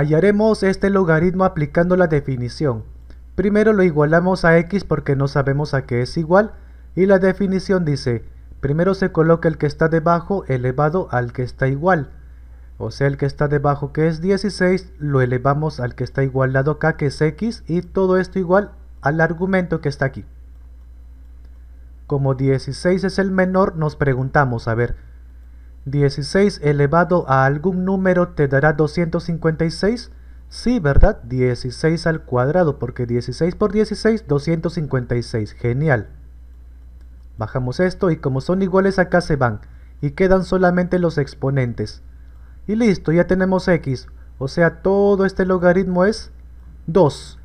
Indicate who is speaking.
Speaker 1: Hallaremos este logaritmo aplicando la definición. Primero lo igualamos a x porque no sabemos a qué es igual y la definición dice primero se coloca el que está debajo elevado al que está igual. O sea, el que está debajo que es 16 lo elevamos al que está igualado acá que es x y todo esto igual al argumento que está aquí. Como 16 es el menor nos preguntamos, a ver, 16 elevado a algún número te dará 256. Sí, ¿verdad? 16 al cuadrado, porque 16 por 16, 256. Genial. Bajamos esto y como son iguales acá se van. Y quedan solamente los exponentes. Y listo, ya tenemos x. O sea, todo este logaritmo es 2.